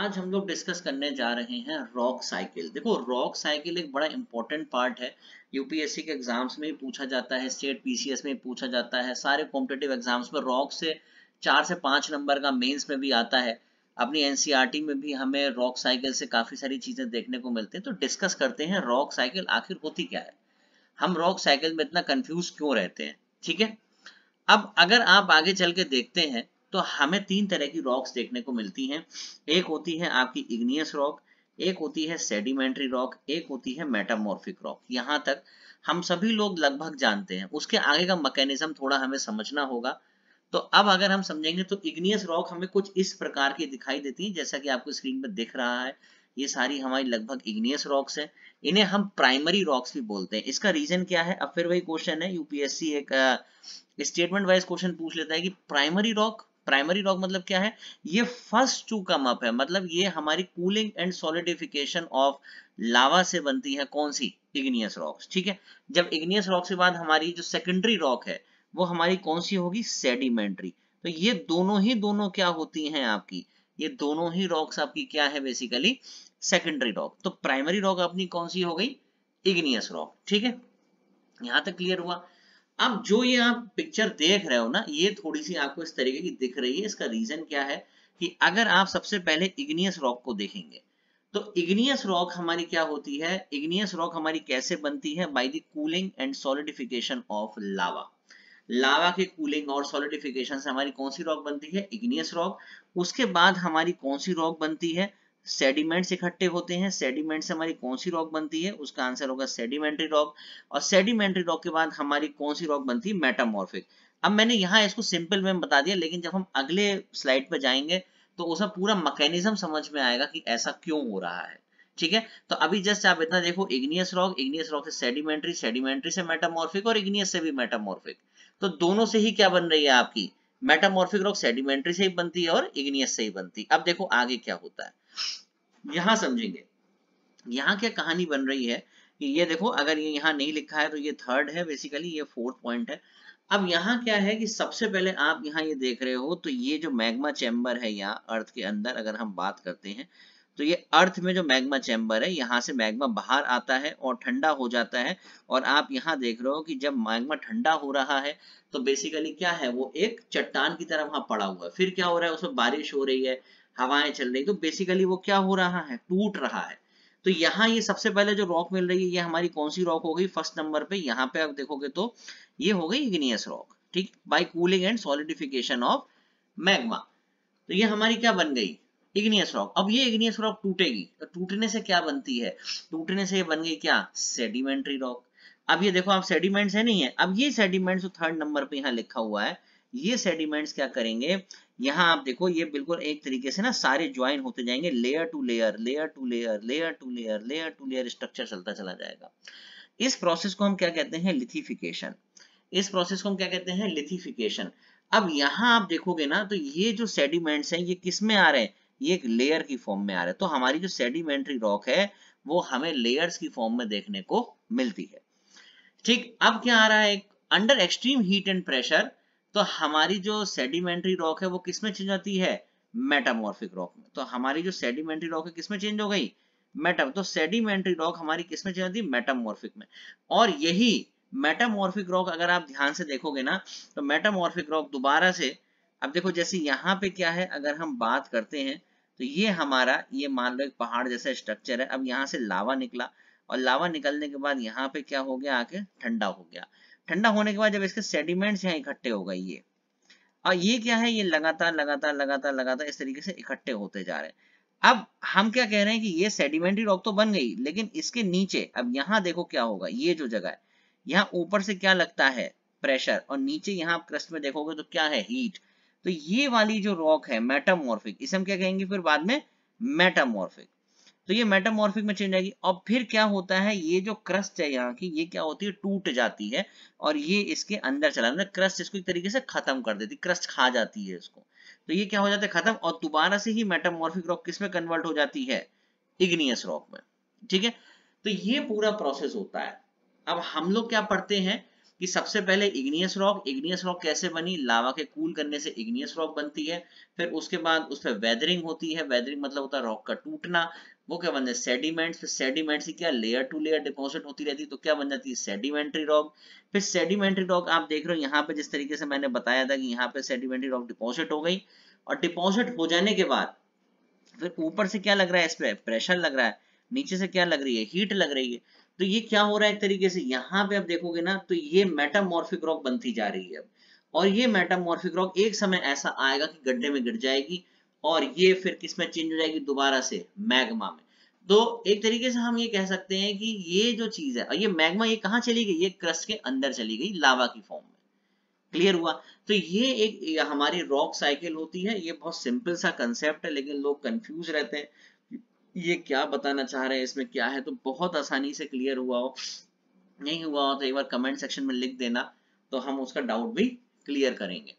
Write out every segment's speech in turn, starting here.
आज हम लोग डिस्कस करने जा रहे हैं रॉक साइकिल देखो रॉक साइकिल एक बड़ा इंपॉर्टेंट पार्ट है यूपीएससी के एग्जाम्स में पूछा जाता है स्टेट पीसीएस में पूछा जाता है सारे कॉम्पिटेटिव एग्जाम्स में रॉक से चार से पांच नंबर का मेंस में भी आता है अपनी एनसीईआरटी e में भी हमें रॉक साइकिल से काफी सारी चीजें देखने को मिलती हैं तो डिस्कस करते हैं रॉक साइकिल आखिर होती क्या है हम रॉक साइकिल में इतना कंफ्यूज क्यों रहते हैं ठीक है अब अगर आप आगे चल के देखते हैं तो हमें तीन तरह की रॉक्स देखने को मिलती हैं एक होती है आपकी इग्नियस रॉक एक होती है सेडिमेंट्री रॉक एक होती है मेटामोर्फिक रॉक यहाँ तक हम सभी लोग लगभग जानते हैं उसके आगे का मैकेनिज्म थोड़ा हमें समझना होगा तो अब अगर हम समझेंगे तो इग्नियस रॉक हमें कुछ इस प्रकार की दिखाई देती है जैसा कि आपको स्क्रीन पर दिख रहा है ये सारी हमारी लगभग इग्नियस रॉक्स हैं इन्हें हम प्राइमरी रॉक्स भी बोलते हैं इसका रीजन क्या है अब फिर वही क्वेश्चन है यूपीएससी एक स्टेटमेंट वाइज क्वेश्चन पूछ लेता है कि प्राइमरी रॉक प्राइमरी रॉक मतलब क्या है ये फर्स्ट टू कम अप है मतलब ये हमारी cooling and solidification of lava से बनती है कौन सी इग्नियस रॉक्स ठीक है जब इग्नियस रॉक के बाद हमारी जो सेकेंडरी रॉक है वो हमारी कौन सी होगी सेडिमेंट्री तो ये दोनों ही दोनों क्या होती हैं आपकी ये दोनों ही रॉक्स आपकी क्या है बेसिकली सेकेंडरी रॉक तो प्राइमरी रॉक अपनी कौन सी हो गई इग्नियस रॉक ठीक है यहां तक क्लियर हुआ अब जो ये आप पिक्चर देख रहे हो ना ये थोड़ी सी आपको इस तरीके की दिख रही है इसका रीजन क्या है कि अगर आप सबसे पहले इग्नियस रॉक को देखेंगे तो इग्नियस रॉक हमारी क्या होती है इग्नियस रॉक हमारी कैसे बनती है by the cooling and solidification of lava lava के कूलिंग और सॉलिडिफिकेशन से हमारी कौन सी रॉक बनती है इग्नियस रॉक उसके बाद हमारी कौन सी रॉक बनती है सेडिमेंट्स इकट्ठे होते हैं सेडिमेंट से हमारी कौन सी रॉक बनती है उसका आंसर होगा सेडिमेंट्री रॉक और सेडिमेंट्री रॉक के बाद हमारी कौन सी रॉक बनती है मेटामॉर्फिक अब मैंने यहाँ इसको सिंपल में बता दिया लेकिन जब हम अगले स्लाइड पर जाएंगे तो उसका पूरा मैकेनिज्म समझ में आएगा कि ऐसा क्यों हो रहा है ठीक है तो अभी जस्ट आप इतना देखो इग्नियस रॉक इग्नियस रॉक से सेडिमेंट्री सेडिमेंट्री से मेटामॉर्फिक और इग्नियस से भी मेटामॉर्फिक तो दोनों से ही क्या बन रही है आपकी मेटामॉर्फिक रॉक सेडिमेंट्री से ही बनती है और इग्नियस से ही बनती है अब देखो आगे क्या होता है यहां समझेंगे यहाँ क्या कहानी बन रही है कि ये देखो अगर ये यहाँ नहीं लिखा है तो ये थर्ड है बेसिकली ये फोर्थ पॉइंट है अब यहाँ क्या है कि सबसे पहले आप यहाँ ये देख रहे हो तो ये जो मैग्मा चैम्बर है यहाँ अर्थ के अंदर अगर हम बात करते हैं तो ये अर्थ में जो मैग्मा चैम्बर है यहाँ से मैग्मा बाहर आता है और ठंडा हो जाता है और आप यहाँ देख रहे हो कि जब मैग्मा ठंडा हो रहा है तो बेसिकली क्या है वो एक चट्टान की तरह वहां पड़ा हुआ है फिर क्या हो रहा है उसमें बारिश हो रही है हवाएं चल रही तो बेसिकली वो क्या हो रहा है टूट रहा है तो यहाँ ये सबसे पहले जो रॉक मिल रही है ये हमारी कौन सी रॉक हो गई फर्स्ट नंबर पे यहाँ पे आप देखोगे तो ये हो गई इग्नियस रॉक ठीक by cooling and solidification of magma तो ये हमारी क्या बन गई इग्नियस रॉक अब ये इग्नियस रॉक टूटेगी तो टूटने से क्या बनती है टूटने से ये बन गई क्या सेडिमेंट्री रॉक अब ये देखो आप सेडिमेंट्स है नहीं है अब ये सेडिमेंट्स थर्ड नंबर पे यहाँ लिखा हुआ है ये सेडिमेंट्स क्या करेंगे यहाँ आप देखो ये बिल्कुल एक तरीके से ना सारे ज्वाइन होते जाएंगे layer to layer layer to layer layer to layer layer to layer structure चलता चला जाएगा इस प्रोसेस को हम क्या कहते हैं लिथिफिकेशन इस प्रोसेस को हम क्या कहते हैं लिथिफिकेशन अब यहाँ आप देखोगे ना तो ये जो सेडिमेंट्स हैं ये किस में आ रहे हैं ये एक लेयर की फॉर्म में आ रहे हैं तो हमारी जो सेडिमेंट्री रॉक है वो हमें लेयर्स की फॉर्म में देखने को मिलती है ठीक अब क्या आ रहा है under extreme heat and pressure तो हमारी जो सेडिमेंट्री रॉक है वो किसमें चेंज होती है मेटामॉर्फिक रॉक में तो हमारी जो सेडिमेंट्री रॉक है किसमें चेंज हो गई मेटा तो सेडिमेंट्री रॉक हमारी किसमें चेंज होती है मेटामॉर्फिक में और यही मेटामॉर्फिक रॉक अगर आप ध्यान से देखोगे ना तो मेटामॉर्फिक रॉक दोबारा से अब देखो जैसे यहाँ पे क्या है अगर हम बात करते हैं तो ये हमारा ये मान लो एक पहाड़ जैसा स्ट्रक्चर है अब यहाँ से लावा निकला और लावा निकलने के बाद यहाँ पे क्या हो गया आके ठंडा हो गया ठंडा होने के बाद जब इसके सेडिमेंट्स यहाँ इकट्ठे हो गए ये और ये क्या है ये लगातार लगातार लगातार लगातार इस तरीके से इकट्ठे होते जा रहे हैं अब हम क्या कह रहे हैं कि ये सेडिमेंटरी रॉक तो बन गई लेकिन इसके नीचे अब यहाँ देखो क्या होगा ये जो जगह है यहाँ ऊपर से क्या लगता है प्रेशर और नीचे यहाँ क्रस्ट में देखोगे तो क्या है हीट तो ये वाली जो रॉक है मेटामॉर्फिक इसे हम क्या कहेंगे फिर बाद में मेटामॉर्फिक तो ये मेटामॉर्फिक में चेंज आएगी अब फिर क्या होता है ये जो क्रस्ट है यहाँ की ये क्या होती है टूट जाती है और ये इसके अंदर चला जाता है क्रस्ट मतलब इसको एक तरीके से खत्म कर देती है क्रस्ट खा जाती है इसको तो ये क्या हो जाता है खत्म और दोबारा से ही मेटामॉर्फिक रॉक किसमें कन्वर्ट हो जाती है इग्नियस रॉक में ठीक है तो ये पूरा प्रोसेस होता है अब हम लोग क्या पढ़ते हैं कि सबसे पहले इग्नियस रॉक इग्नियस रॉक कैसे बनी लावा के कूल करने से इग्नियस रॉक बनती है फिर उसके बाद उस पर वेदरिंग होती है वेदरिंग मतलब होता है रॉक का टूटना वो क्या बन जाए सेडिमेंट फिर सेडिमेंट से क्या लेयर टू लेयर डिपॉजिट होती रहती है तो क्या बन जाती है सेडिमेंट्री रॉक फिर सेडिमेंट्री रॉक आप देख रहे हो यहाँ पे जिस तरीके से मैंने बताया था कि यहाँ पे सेडिमेंट्री रॉक डिपॉजिट हो गई और डिपॉजिट हो जाने के बाद फिर ऊपर से क्या लग रहा है इस पर प्रेशर लग रहा है नीचे से क्या लग रही है हीट लग रही है तो ये क्या हो रहा है एक तरीके से यहाँ पे आप देखोगे ना तो ये मेटामोर्फिक रॉक बनती जा रही है और ये मेटामोर्फिक रॉक एक समय ऐसा आएगा कि गड्ढे में गिर जाएगी और ये फिर किस में चेंज हो जाएगी दोबारा से मैग्मा में तो एक तरीके से हम ये कह सकते हैं कि ये जो चीज है और ये मैग्मा ये कहाँ चली गई ये क्रस्ट के अंदर चली गई लावा की फॉर्म में क्लियर हुआ तो ये एक ये हमारी रॉक साइकिल होती है ये बहुत सिंपल सा कंसेप्ट है लेकिन लोग कंफ्यूज रहते हैं ये क्या बताना चाह रहे हैं इसमें क्या है तो बहुत आसानी से क्लियर हुआ हो नहीं हुआ हो तो एक बार कमेंट सेक्शन में लिख देना तो हम उसका डाउट भी क्लियर करेंगे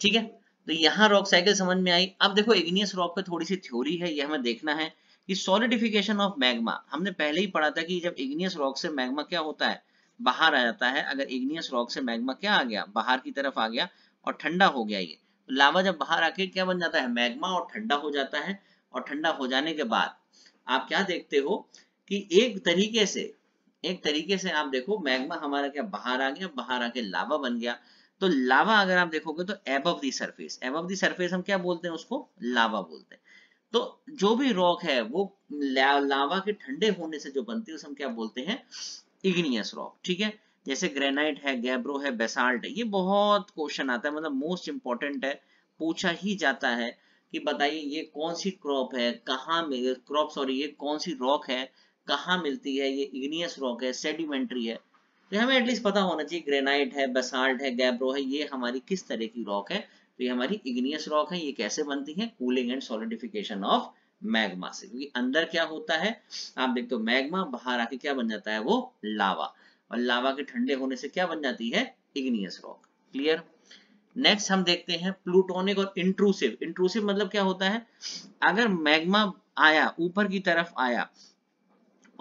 ठीक है तो यहाँ रॉक साइकिल समझ में आई अब देखो इग्नियस रॉक पे थोड़ी सी थ्योरी है ये हमें देखना है कि सॉलिडिफिकेशन ऑफ मैग्मा हमने पहले ही पढ़ा था कि जब इग्नियस रॉक से मैग्मा क्या होता है बाहर आ जाता है अगर इग्नियस रॉक से मैग्मा क्या आ गया बाहर की तरफ आ गया और ठंडा हो गया ये तो लावा जब बाहर आके क्या बन जाता है मैग्मा और ठंडा हो जाता है और ठंडा हो जाने के बाद आप क्या देखते हो कि एक तरीके से एक तरीके से आप देखो मैग्मा हमारा क्या बाहर आ गया बाहर आके लावा बन गया तो लावा अगर आप देखोगे तो एब दी सरफेस एब दी सरफेस हम क्या बोलते हैं उसको लावा बोलते हैं तो जो भी रॉक है वो ला, लावा के ठंडे होने से जो बनती है उसे हम क्या बोलते हैं इग्नियस रॉक ठीक है जैसे ग्रेनाइट है गैब्रो है बेसाल्ट है ये बहुत क्वेश्चन आता है मतलब मोस्ट इंपॉर्टेंट है पूछा ही जाता है कि बताइए ये कौन सी क्रॉप है कहाँ क्रॉप सॉरी ये कौन सी रॉक है कहाँ मिलती है ये इग्नियस रॉक है सेडिमेंट्री है तो हमें एटलीस्ट पता होना चाहिए ग्रेनाइट है बेसाल्ट है गैब्रो है ये हमारी किस तरह की रॉक है तो ये हमारी इग्नियस रॉक है ये कैसे बनती है cooling and solidification of magma से क्योंकि अंदर क्या होता है आप देखते हो मैग्मा बाहर आके क्या बन जाता है वो लावा और लावा के ठंडे होने से क्या बन जाती है इग्नियस रॉक क्लियर नेक्स्ट हम देखते हैं प्लूटोनिक और इंट्रूसिव इंट्रूसिव मतलब क्या होता है अगर मैग्मा आया ऊपर की तरफ आया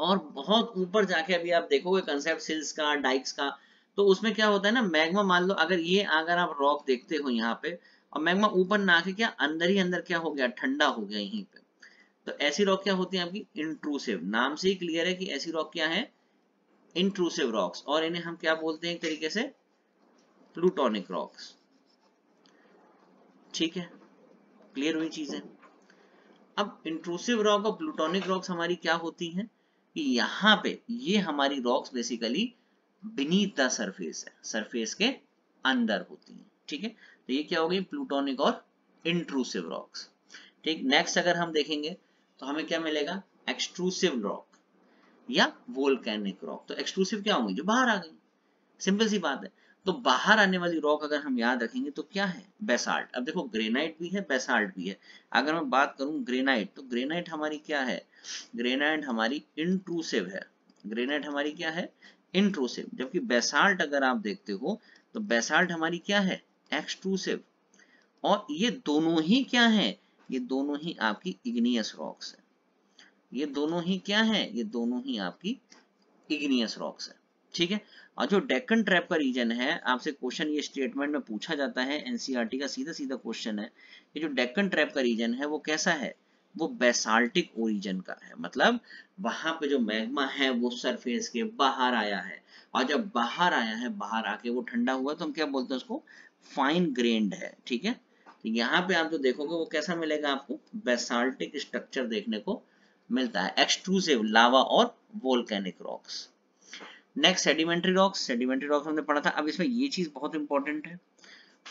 और बहुत ऊपर जाके अभी आप देखोगे कंसेप्ट सिल्स का डाइक्स का तो उसमें क्या होता है ना मैग्मा मान लो अगर ये अगर आप रॉक देखते हो यहाँ पे और मैग्मा ऊपर ना के क्या अंदर ही अंदर क्या हो गया ठंडा हो गया यहीं पे तो ऐसी रॉक क्या होती है आपकी इंट्रूसिव नाम से ही क्लियर है कि ऐसी रॉक क्या है इंट्रूसिव रॉक्स और इन्हें हम क्या बोलते हैं एक तरीके से प्लूटोनिक रॉक्स ठीक है क्लियर हुई चीजें अब इंट्रूसिव रॉक और प्लूटोनिक रॉक्स हमारी क्या होती हैं कि यहां पे ये हमारी rocks basically beneath the surface है सरफेस के अंदर होती है ठीक है तो ये क्या हो गई प्लूटोनिक और इंट्रूसिव रॉक्स ठीक नेक्स्ट अगर हम देखेंगे तो हमें क्या मिलेगा एक्सट्रूसिव रॉक या वोल्केनिक रॉक तो एक्सट्रूसिव क्या होंगी जो बाहर आ गई सिंपल सी बात है तो बाहर आने वाली रॉक अगर हम याद रखेंगे तो क्या है बेसाल्ट अब देखो ग्रेनाइट भी है बेसाल्ट भी है अगर मैं बात करूं ग्रेनाइट तो ग्रेनाइट हमारी क्या है ग्रेनाइट हमारी इंट्रूसिव है ग्रेनाइट हमारी क्या है इंट्रूसिव जबकि बेसाल्ट अगर आप देखते हो तो बेसाल्ट हमारी क्या है एक्सट्रूसिव और ये दोनों ही क्या है ये दोनों ही आपकी इग्नियस रॉक्स है ये दोनों ही क्या है ये दोनों ही आपकी इग्नियस रॉक्स है ठीक है और जो डेक्कन ट्रैप का रीजन है आपसे क्वेश्चन ये स्टेटमेंट में पूछा जाता है एनसीआरटी e का सीधा सीधा क्वेश्चन है कि जो डेक्कन ट्रैप का रीजन है वो कैसा है वो बेसाल्टिक ओरिजन का है मतलब वहां पे जो मैग्मा है वो सरफेस के बाहर आया है और जब बाहर आया है बाहर आके वो ठंडा हुआ तो हम क्या बोलते हैं उसको फाइन ग्रेन्ड है ठीक है तो यहाँ पे आप जो देखोगे वो कैसा मिलेगा आपको बेसाल्टिक स्ट्रक्चर देखने को मिलता है एक्सक्लूसिव लावा और volcanic rocks next sedimentary rocks sedimentary rocks हमने पढ़ा था अब इसमें ये चीज बहुत इंपॉर्टेंट है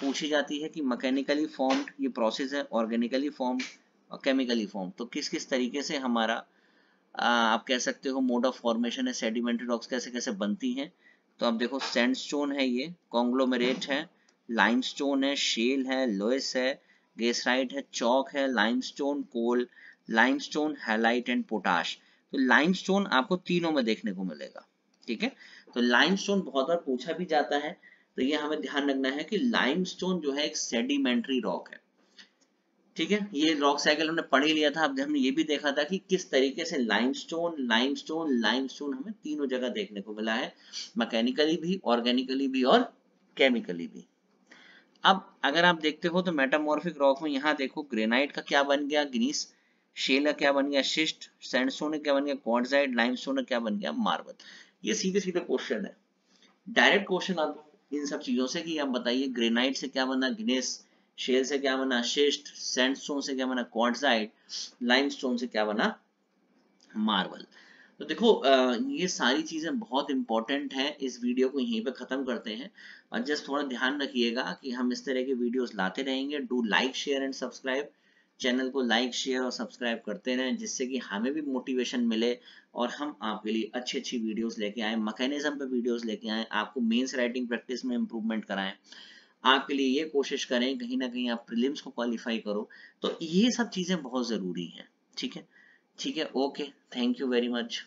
पूछी जाती है कि मैकेनिकली फॉर्म्ड ये प्रोसेस है ऑर्गेनिकली फॉर्म्ड और केमिकली फॉर्म तो किस किस तरीके से हमारा आ, आप कह सकते हो मोड ऑफ फॉर्मेशन है सेडिमेंट्री रॉक्स कैसे कैसे बनती हैं तो आप देखो सैंडस्टोन है ये कॉन्ग्लोमेरेट है लाइमस्टोन है शेल है लोएस है गेसराइट है चौक है limestone coal limestone halite and potash तो लाइमस्टोन आपको तीनों में देखने को मिलेगा ठीक है तो लाइमस्टोन बहुत बार पूछा भी जाता है तो ये हमें ध्यान रखना है कि लाइमस्टोन जो है एक सेडिमेंट्री रॉक है ठीक है ये रॉक साइकिल हमने पढ़ ही लिया था अब हमने ये भी देखा था कि किस तरीके से लाइमस्टोन लाइमस्टोन लाइमस्टोन हमें तीनों जगह देखने को मिला है मैकेनिकली भी ऑर्गेनिकली भी और केमिकली भी अब अगर आप देखते हो तो मेटामोर्फिक रॉक में यहाँ देखो ग्रेनाइट का क्या बन गया ग्रीस शेल का क्या बन गया शिष्ट सैंडस्टोन का क्या बन गया क्वार्जाइट लाइमस्टोन का क्या बन गया मार्बल ये सीधे सीधे क्वेश्चन है डायरेक्ट क्वेश्चन आपको इन सब चीजों से कि आप बताइए ग्रेनाइट से क्या बना ग्नेस शेल से क्या बना शिस्ट सैंडस्टोन से क्या बना क्वार्टजाइट लाइमस्टोन से क्या बना मार्बल तो देखो ये सारी चीज़ें बहुत इंपॉर्टेंट हैं इस वीडियो को यहीं पे ख़त्म करते हैं और जस्ट थोड़ा ध्यान रखिएगा कि हम इस तरह के वीडियोस लाते रहेंगे do like share and subscribe channel को लाइक शेयर और सब्सक्राइब करते रहें जिससे कि हमें भी मोटिवेशन मिले और हम आपके लिए अच्छी अच्छी वीडियोस लेके आए मकैनिज्म पे वीडियोस लेके आए आपको मेंस राइटिंग प्रैक्टिस में इम्प्रूवमेंट कराएं आपके लिए ये कोशिश करें कहीं ना कहीं आप प्रिलिम्स को क्वालिफाई करो तो ये सब चीज़ें बहुत ज़रूरी है ठीक है ठीक है okay thank you very much